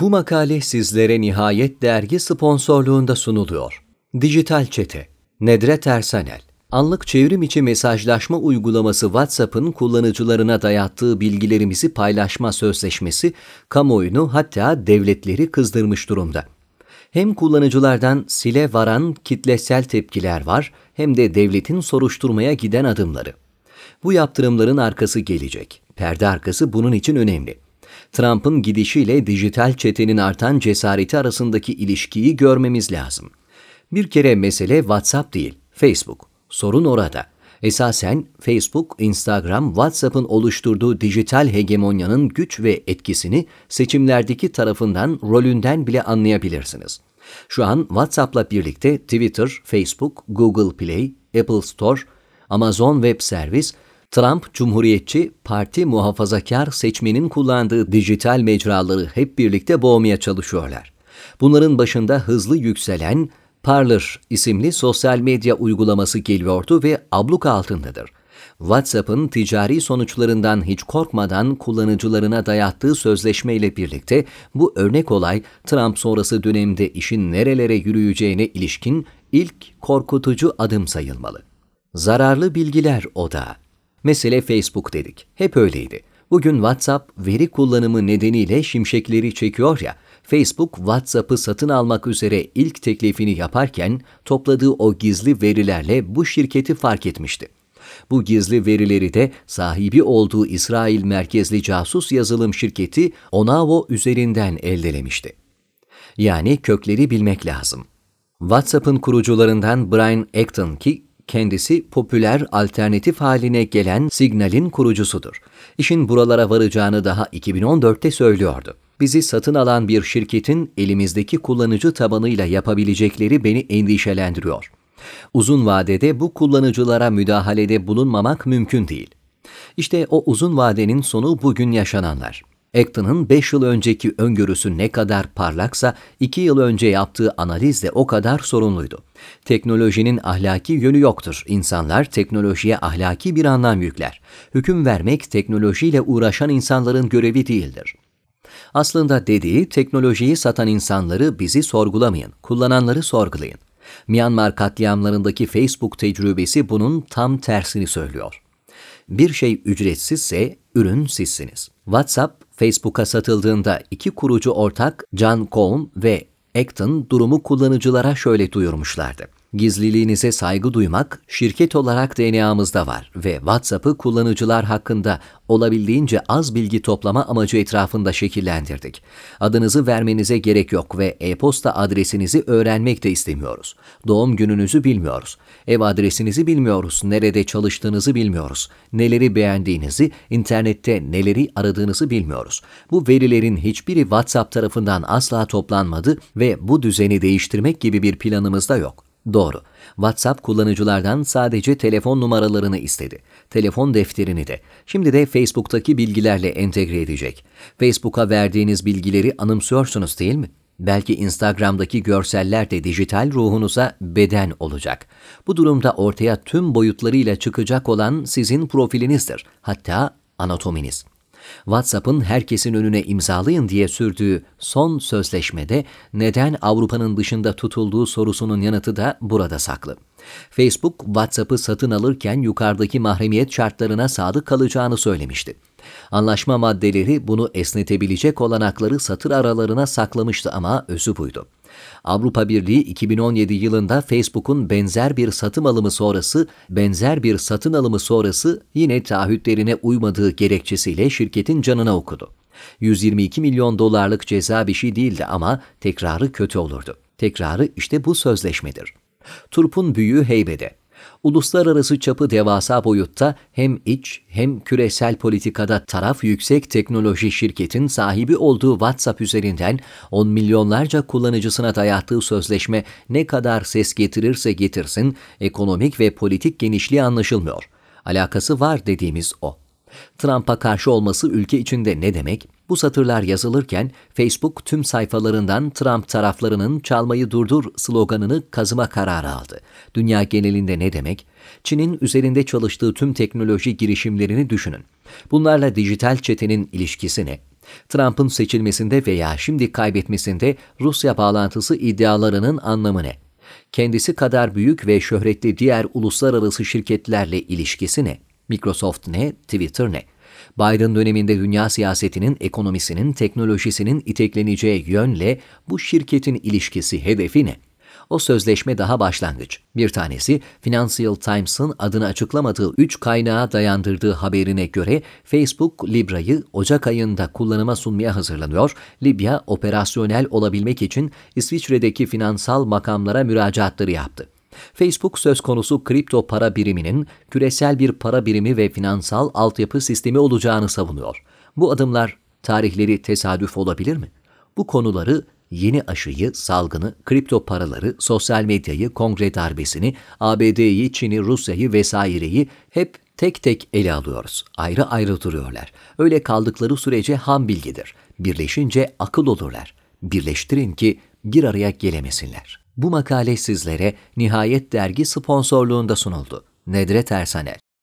Bu makale sizlere Nihayet Dergi sponsorluğunda sunuluyor. Dijital Çete, Nedret Ersanel, anlık çevrim içi mesajlaşma uygulaması WhatsApp'ın kullanıcılarına dayattığı bilgilerimizi paylaşma sözleşmesi kamuoyunu hatta devletleri kızdırmış durumda. Hem kullanıcılardan sile varan kitlesel tepkiler var hem de devletin soruşturmaya giden adımları. Bu yaptırımların arkası gelecek. Perde arkası bunun için önemli. Trump'ın gidişiyle dijital çetenin artan cesareti arasındaki ilişkiyi görmemiz lazım. Bir kere mesele WhatsApp değil, Facebook. Sorun orada. Esasen Facebook, Instagram, WhatsApp'ın oluşturduğu dijital hegemonyanın güç ve etkisini seçimlerdeki tarafından, rolünden bile anlayabilirsiniz. Şu an WhatsApp'la birlikte Twitter, Facebook, Google Play, Apple Store, Amazon Web Service Trump, Cumhuriyetçi, parti muhafazakar seçmenin kullandığı dijital mecraları hep birlikte boğmaya çalışıyorlar. Bunların başında hızlı yükselen Parler isimli sosyal medya uygulaması geliyordu ve abluk altındadır. WhatsApp'ın ticari sonuçlarından hiç korkmadan kullanıcılarına dayattığı sözleşmeyle birlikte bu örnek olay Trump sonrası dönemde işin nerelere yürüyeceğine ilişkin ilk korkutucu adım sayılmalı. Zararlı bilgiler odağı Mesele Facebook dedik. Hep öyleydi. Bugün WhatsApp veri kullanımı nedeniyle şimşekleri çekiyor ya, Facebook WhatsApp'ı satın almak üzere ilk teklifini yaparken topladığı o gizli verilerle bu şirketi fark etmişti. Bu gizli verileri de sahibi olduğu İsrail merkezli casus yazılım şirketi Onavo üzerinden eldelemişti. Yani kökleri bilmek lazım. WhatsApp'ın kurucularından Brian Acton ki Kendisi popüler alternatif haline gelen Signal'in kurucusudur. İşin buralara varacağını daha 2014'te söylüyordu. Bizi satın alan bir şirketin elimizdeki kullanıcı tabanıyla yapabilecekleri beni endişelendiriyor. Uzun vadede bu kullanıcılara müdahalede bulunmamak mümkün değil. İşte o uzun vadenin sonu bugün yaşananlar. Acton'ın 5 yıl önceki öngörüsü ne kadar parlaksa 2 yıl önce yaptığı analiz de o kadar sorunluydu. Teknolojinin ahlaki yönü yoktur. İnsanlar teknolojiye ahlaki bir anlam yükler. Hüküm vermek teknolojiyle uğraşan insanların görevi değildir. Aslında dediği teknolojiyi satan insanları bizi sorgulamayın, kullananları sorgulayın. Myanmar katliamlarındaki Facebook tecrübesi bunun tam tersini söylüyor. Bir şey ücretsizse ürün sizsiniz. WhatsApp Facebook'a satıldığında iki kurucu ortak John Cohn ve Acton durumu kullanıcılara şöyle duyurmuşlardı. Gizliliğinize saygı duymak şirket olarak DNA'mızda var ve WhatsApp'ı kullanıcılar hakkında olabildiğince az bilgi toplama amacı etrafında şekillendirdik. Adınızı vermenize gerek yok ve e-posta adresinizi öğrenmek de istemiyoruz. Doğum gününüzü bilmiyoruz. Ev adresinizi bilmiyoruz. Nerede çalıştığınızı bilmiyoruz. Neleri beğendiğinizi, internette neleri aradığınızı bilmiyoruz. Bu verilerin hiçbiri WhatsApp tarafından asla toplanmadı ve bu düzeni değiştirmek gibi bir planımız da yok. Doğru. WhatsApp kullanıcılardan sadece telefon numaralarını istedi. Telefon defterini de. Şimdi de Facebook'taki bilgilerle entegre edecek. Facebook'a verdiğiniz bilgileri anımsıyorsunuz değil mi? Belki Instagram'daki görseller de dijital ruhunuza beden olacak. Bu durumda ortaya tüm boyutlarıyla çıkacak olan sizin profilinizdir. Hatta anatominiz. WhatsApp'ın herkesin önüne imzalayın diye sürdüğü son sözleşmede neden Avrupa'nın dışında tutulduğu sorusunun yanıtı da burada saklı. Facebook, WhatsApp'ı satın alırken yukarıdaki mahremiyet şartlarına sadık kalacağını söylemişti. Anlaşma maddeleri bunu esnetebilecek olanakları satır aralarına saklamıştı ama özü buydu. Avrupa Birliği 2017 yılında Facebook'un benzer bir satın alımı sonrası, benzer bir satın alımı sonrası yine taahhütlerine uymadığı gerekçesiyle şirketin canına okudu. 122 milyon dolarlık ceza bir şey değildi ama tekrarı kötü olurdu. Tekrarı işte bu sözleşmedir. Turp'un büyüğü heybede uluslararası çapı devasa boyutta hem iç hem küresel politikada taraf yüksek teknoloji şirketin sahibi olduğu WhatsApp üzerinden on milyonlarca kullanıcısına dayattığı sözleşme ne kadar ses getirirse getirsin ekonomik ve politik genişliği anlaşılmıyor. Alakası var dediğimiz o. Trump'a karşı olması ülke içinde ne demek? Bu satırlar yazılırken Facebook tüm sayfalarından Trump taraflarının çalmayı durdur sloganını kazıma kararı aldı. Dünya genelinde ne demek? Çin'in üzerinde çalıştığı tüm teknoloji girişimlerini düşünün. Bunlarla dijital çetenin ilişkisi ne? Trump'ın seçilmesinde veya şimdi kaybetmesinde Rusya bağlantısı iddialarının anlamı ne? Kendisi kadar büyük ve şöhretli diğer uluslararası şirketlerle ilişkisi ne? Microsoft ne? Twitter ne? Biden döneminde dünya siyasetinin, ekonomisinin, teknolojisinin itekleneceği yönle bu şirketin ilişkisi hedefi ne? O sözleşme daha başlangıç. Bir tanesi Financial Times'ın adını açıklamadığı 3 kaynağa dayandırdığı haberine göre Facebook Libra'yı Ocak ayında kullanıma sunmaya hazırlanıyor. Libya operasyonel olabilmek için İsviçre'deki finansal makamlara müracaatları yaptı. Facebook söz konusu kripto para biriminin küresel bir para birimi ve finansal altyapı sistemi olacağını savunuyor. Bu adımlar tarihleri tesadüf olabilir mi? Bu konuları yeni aşıyı, salgını, kripto paraları, sosyal medyayı, kongre darbesini, ABD'yi, Çin'i, Rusya'yı vesaireyi hep tek tek ele alıyoruz. Ayrı ayrı duruyorlar. Öyle kaldıkları sürece ham bilgidir. Birleşince akıl olurlar. Birleştirin ki bir araya gelemesinler.'' Bu makale sizlere Nihayet Dergi sponsorluğunda sunuldu. Nedret Ersanel